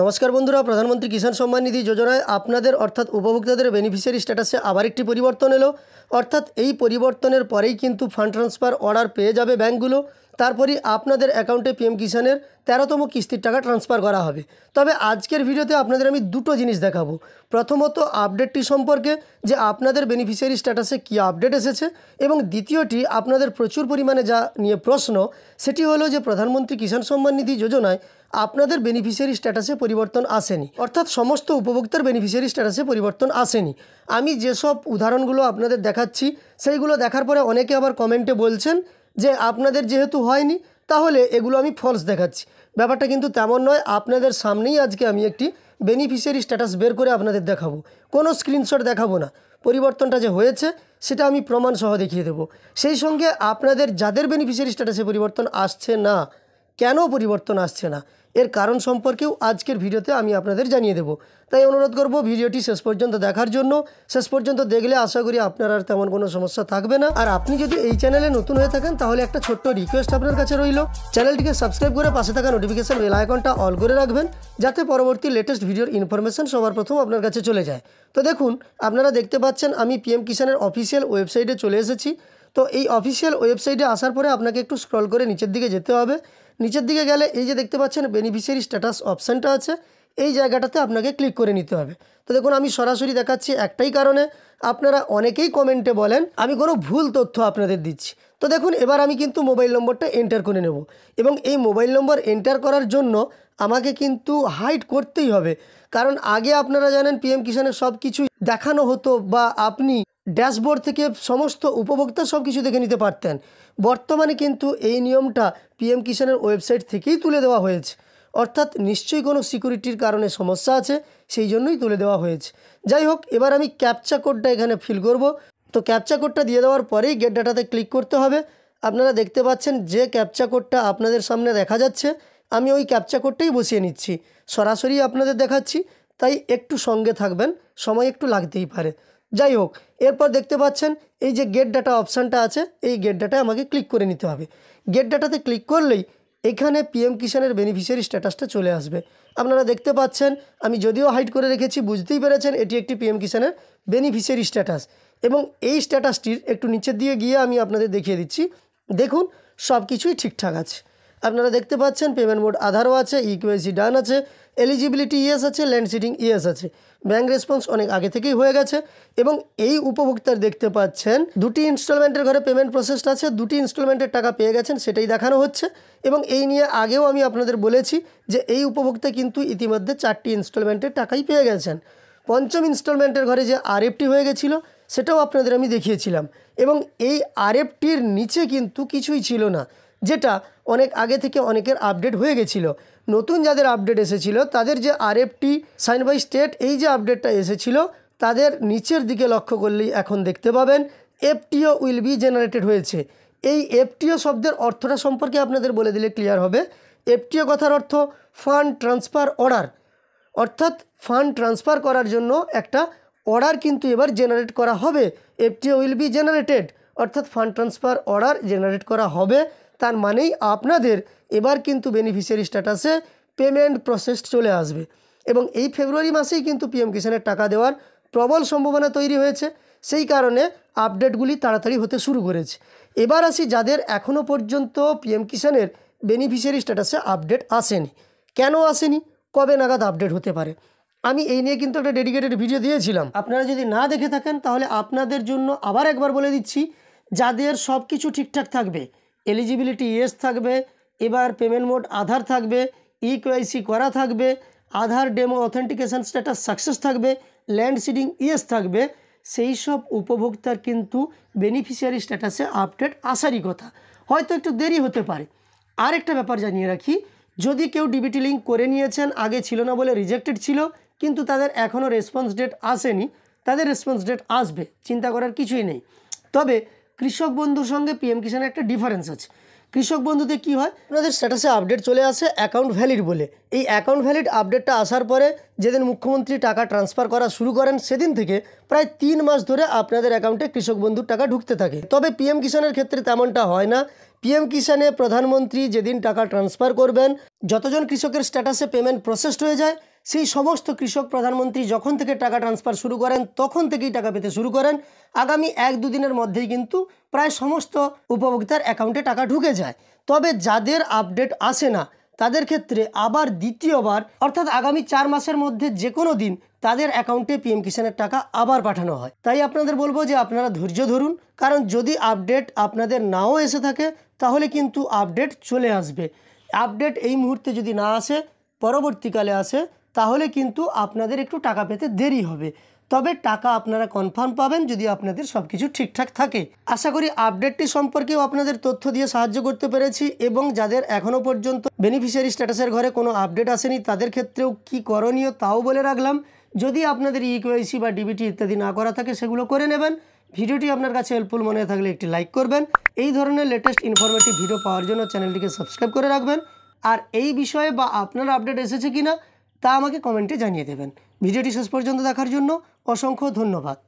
নমস্কার বন্ধুরা প্রধানমন্ত্রী কিষাণ সম্মান নিধি যোজনায় আপনাদের অর্থাৎ উপভোক্তাদের বেনিফিশিয়ারি স্ট্যাটাসে আবার একটি পরিবর্তন এলো অর্থাৎ এই পরিবর্তনের পরেই কিন্তু ফান্ড ট্রান্সফার অর্ডার পেয়ে যাবে ব্যাঙ্কগুলো তারপরই আপনাদের অ্যাকাউন্টে পিএম কিষানের তেরোতম কিস্তির টাকা ট্রান্সফার করা হবে তবে আজকের ভিডিওতে আপনাদের আমি দুটো জিনিস দেখাবো প্রথমত আপডেটটি সম্পর্কে যে আপনাদের বেনিফিশিয়ারি স্ট্যাটাসে কি আপডেট এসেছে এবং দ্বিতীয়টি আপনাদের প্রচুর পরিমাণে যা নিয়ে প্রশ্ন সেটি হলো যে প্রধানমন্ত্রী কিষাণ সম্মান নিধি যোজনায় আপনাদের বেনিফিশিয়ারি স্ট্যাটাসে পরিবর্তন আসেনি অর্থাৎ সমস্ত উপভোক্তার বেনিফিশিয়ারি স্ট্যাটাসে পরিবর্তন আসেনি আমি যেসব উদাহরণগুলো আপনাদের দেখাচ্ছি সেইগুলো দেখার পরে অনেকে আবার কমেন্টে বলছেন যে আপনাদের যেহেতু হয়নি তাহলে এগুলো আমি ফলস দেখাচ্ছি ব্যাপারটা কিন্তু তেমন নয় আপনাদের সামনেই আজকে আমি একটি বেনিফিশিয়ারি স্ট্যাটাস বের করে আপনাদের দেখাবো কোনো স্ক্রিনশট দেখাবো না পরিবর্তনটা যে হয়েছে সেটা আমি প্রমাণসহ দেখিয়ে দেব সেই সঙ্গে আপনাদের যাদের বেনিফিশিয়ারি স্ট্যাটাসে পরিবর্তন আসছে না কেন পরিবর্তন আসছে না এর কারণ সম্পর্কেও আজকের ভিডিওতে আমি আপনাদের জানিয়ে দেব তাই অনুরোধ করব ভিডিওটি শেষ পর্যন্ত দেখার জন্য শেষ পর্যন্ত দেখলে আশা করি আপনার আর তেমন কোনো সমস্যা থাকবে না আর আপনি যদি এই চ্যানেলে নতুন হয়ে থাকেন তাহলে একটা ছোট্ট রিকোয়েস্ট আপনার কাছে রইল চ্যানেলটিকে সাবস্ক্রাইব করে পাশে থাকা নোটিফিকেশান বেল আইকনটা অল করে রাখবেন যাতে পরবর্তী লেটেস্ট ভিডিওর ইনফরমেশন সবার প্রথম আপনার কাছে চলে যায় তো দেখুন আপনারা দেখতে পাচ্ছেন আমি পিএম কিষানের অফিসিয়াল ওয়েবসাইটে চলে এসেছি তো এই অফিসিয়াল ওয়েবসাইটে আসার পরে আপনাকে একটু স্ক্রল করে নিচের দিকে যেতে হবে নিচের দিকে গেলে এই যে দেখতে পাচ্ছেন বেনিফিশিয়ারি স্ট্যাটাস অপশানটা আছে এই জায়গাটাতে আপনাকে ক্লিক করে নিতে হবে তো দেখুন আমি সরাসরি দেখাচ্ছি একটাই কারণে আপনারা অনেকেই কমেন্টে বলেন আমি কোনো ভুল তথ্য আপনাদের দিচ্ছি তো দেখুন এবার আমি কিন্তু মোবাইল নম্বরটা এন্টার করে নেব এবং এই মোবাইল নম্বর এন্টার করার জন্য আমাকে কিন্তু হাইট করতেই হবে কারণ আগে আপনারা জানেন পিএম কিষানের সব কিছুই দেখানো হতো বা আপনি ড্যাশবোর্ড থেকে সমস্ত উপভোক্তা সব কিছু দেখে নিতে পারতেন বর্তমানে কিন্তু এই নিয়মটা পিএম কিষানের ওয়েবসাইট থেকেই তুলে দেওয়া হয়েছে অর্থাৎ নিশ্চয়ই কোনো সিকিউরিটির কারণে সমস্যা আছে সেই জন্যই তুলে দেওয়া হয়েছে যাই হোক এবার আমি ক্যাপচা কোডটা এখানে ফিল করব তো ক্যাপচা কোডটা দিয়ে দেওয়ার পরেই গেট ডাটাতে ক্লিক করতে হবে আপনারা দেখতে পাচ্ছেন যে ক্যাপচা কোডটা আপনাদের সামনে দেখা যাচ্ছে আমি ওই ক্যাপচা কোডটাই বসিয়ে নিচ্ছি সরাসরি আপনাদের দেখাচ্ছি তাই একটু সঙ্গে থাকবেন সময় একটু লাগতেই পারে যাই হোক এরপর দেখতে পাচ্ছেন এই যে গেট ডাটা অপশানটা আছে এই গেট ডাটা আমাকে ক্লিক করে নিতে হবে গেট ডাটাতে ক্লিক করলেই এখানে পিএম কিষানের বেনিফিশিয়ারি স্ট্যাটাসটা চলে আসবে আপনারা দেখতে পাচ্ছেন আমি যদিও হাইট করে রেখেছি বুঝতেই পেরেছেন এটি একটি পিএম কিষানের বেনিফিশিয়ারি স্ট্যাটাস এবং এই স্ট্যাটাসটির একটু নিচের দিয়ে গিয়ে আমি আপনাদের দেখিয়ে দিচ্ছি দেখুন সব কিছুই ঠিকঠাক আছে আপনারা দেখতে পাচ্ছেন পেমেন্ট মোড আধারও আছে ইকুয়েসি e ডান আছে এলিজিবিলিটি ইয়েস আছে ল্যান্ড সিটিং ইয়েস আছে ব্যাঙ্ক রেসপন্স অনেক আগে থেকেই হয়ে গেছে এবং এই উপভোক্তার দেখতে পাচ্ছেন দুটি ইনস্টলমেন্টের ঘরে পেমেন্ট প্রসেসটা আছে দুটি ইনস্টলমেন্টের টাকা পেয়ে গেছেন সেটাই দেখানো হচ্ছে এবং এই নিয়ে আগেও আমি আপনাদের বলেছি যে এই উপভোক্তা কিন্তু ইতিমধ্যে চারটি ইনস্টলমেন্টের টাকাই পেয়ে গেছেন পঞ্চম ইনস্টলমেন্টের ঘরে যে আরএফটি হয়ে গেছিলো সেটাও আপনাদের আমি দেখিয়েছিলাম এবং এই আরএফটির নিচে কিন্তু কিছুই ছিল না যেটা অনেক আগে থেকে অনেকের আপডেট হয়ে গেছিলো নতুন যাদের আপডেট এসেছিলো তাদের যে আর এফটি সাইন বাই স্টেট এই যে আপডেটটা এসেছিলো তাদের নিচের দিকে লক্ষ্য করলেই এখন দেখতে পাবেন এফটিও উইল বি জেনারেটেড হয়েছে এই এফটিও শব্দের অর্থটা সম্পর্কে আপনাদের বলে দিলে ক্লিয়ার হবে এফটিও কথার অর্থ ফান্ড ট্রান্সফার অর্ডার অর্থাৎ ফান্ড ট্রান্সফার করার জন্য একটা অর্ডার কিন্তু এবার জেনারেট করা হবে এফটিও উইল বি জেনারেটেড অর্থাৎ ফান্ড ট্রান্সফার অর্ডার জেনারেট করা হবে তার মানেই আপনাদের এবার কিন্তু বেনিফিশিয়ারি স্ট্যাটাসে পেমেন্ট প্রসেস চলে আসবে এবং এই ফেব্রুয়ারি মাসেই কিন্তু পিএম কিষানের টাকা দেওয়ার প্রবল সম্ভাবনা তৈরি হয়েছে সেই কারণে আপডেটগুলি তাড়াতাড়ি হতে শুরু করেছে এবার আসি যাদের এখনও পর্যন্ত পিএম কিষানের বেনিফিশিয়ারি স্ট্যাটাসে আপডেট আসেনি কেন আসেনি কবে নাগাদ আপডেট হতে পারে আমি এই নিয়ে কিন্তু একটা ডেডিকেটেড ভিডিও দিয়েছিলাম আপনারা যদি না দেখে থাকেন তাহলে আপনাদের জন্য আবার একবার বলে দিচ্ছি যাদের সব কিছু ঠিকঠাক থাকবে এলিজিবিলিটি ইয়েস থাকবে এবার পেমেন্ট মোড আধার থাকবে ই কেওয়াইসি করা থাকবে Aadhaar demo authentication status success থাকবে ল্যান্ড সিডিং ইয়েস থাকবে সেই সব উপভোক্তার কিন্তু বেনিফিশিয়ারি স্ট্যাটাসে আপডেট আসারই কথা হয়তো একটু দেরি হতে পারে আরেকটা ব্যাপার জানিয়ে রাখি যদি কেউ ডিবিটি লিঙ্ক করে নিয়েছেন আগে ছিল না বলে রিজেক্টেড ছিল কিন্তু তাদের এখনও রেসপন্স ডেট আসেনি তাদের রেসপন্স ডেট আসবে চিন্তা করার কিছুই নেই তবে কৃষক বন্ধুর সঙ্গে পিএম কিষানের একটা ডিফারেন্স আছে কৃষক বন্ধুতে কি হয় আপনাদের স্ট্যাটাসে আপডেট চলে আসে অ্যাকাউন্ট ভ্যালিড বলে এই অ্যাকাউন্ট ভ্যালিড আপডেটটা আসার পরে যেদিন মুখ্যমন্ত্রী টাকা ট্রান্সফার করা শুরু করেন সেদিন থেকে প্রায় তিন মাস ধরে আপনাদের অ্যাকাউন্টে কৃষক বন্ধুর টাকা ঢুকতে থাকে তবে পিএম কিষানের ক্ষেত্রে তেমনটা হয় না পিএম কিষানে প্রধানমন্ত্রী যেদিন টাকা ট্রান্সফার করবেন যতজন কৃষকের স্ট্যাটাসে পেমেন্ট প্রসেসড হয়ে যায় সেই সমস্ত কৃষক প্রধানমন্ত্রী যখন থেকে টাকা ট্রান্সফার শুরু করেন তখন থেকেই টাকা পেতে শুরু করেন আগামী এক দুদিনের মধ্যেই কিন্তু প্রায় সমস্ত উপভোক্তার অ্যাকাউন্টে টাকা ঢুকে যায় তবে যাদের আপডেট আসে না তাদের ক্ষেত্রে আবার দ্বিতীয়বার অর্থাৎ আগামী চার মাসের মধ্যে যে কোনো দিন তাদের অ্যাকাউন্টে পিএম কিষানের টাকা আবার পাঠানো হয় তাই আপনাদের বলবো যে আপনারা ধৈর্য ধরুন কারণ যদি আপডেট আপনাদের নাও এসে থাকে তাহলে কিন্তু আপডেট চলে আসবে আপডেট এই মুহূর্তে যদি না আসে পরবর্তীকালে আসে তাহলে কিন্তু আপনাদের একটু টাকা পেতে দেরি হবে তবে টাকা আপনারা কনফার্ম পাবেন যদি আপনাদের সব কিছু ঠিকঠাক থাকে আশা করি আপডেটটি সম্পর্কেও আপনাদের তথ্য দিয়ে সাহায্য করতে পেরেছি এবং যাদের এখনও পর্যন্ত বেনিফিশিয়ারি স্ট্যাটাসের ঘরে কোনো আপডেট আসেনি তাদের ক্ষেত্রেও কি করণীয় তাও বলে রাখলাম যদি আপনাদের ইকেওয়াইসি e বা ডিবিটি ইত্যাদি না করা থাকে সেগুলো করে নেবেন ভিডিওটি আপনার কাছে হেল্পফুল মনে থাকলে একটি লাইক করবেন এই ধরনের লেটেস্ট ইনফরমেটিভ ভিডিও পাওয়ার জন্য চ্যানেলটিকে সাবস্ক্রাইব করে রাখবেন আর এই বিষয়ে বা আপনার আপডেট এসেছে কি না তা আমাকে কমেন্টে জানিয়ে দেবেন ভিডিওটি শেষ পর্যন্ত দেখার জন্য অসংখ্য ধন্যবাদ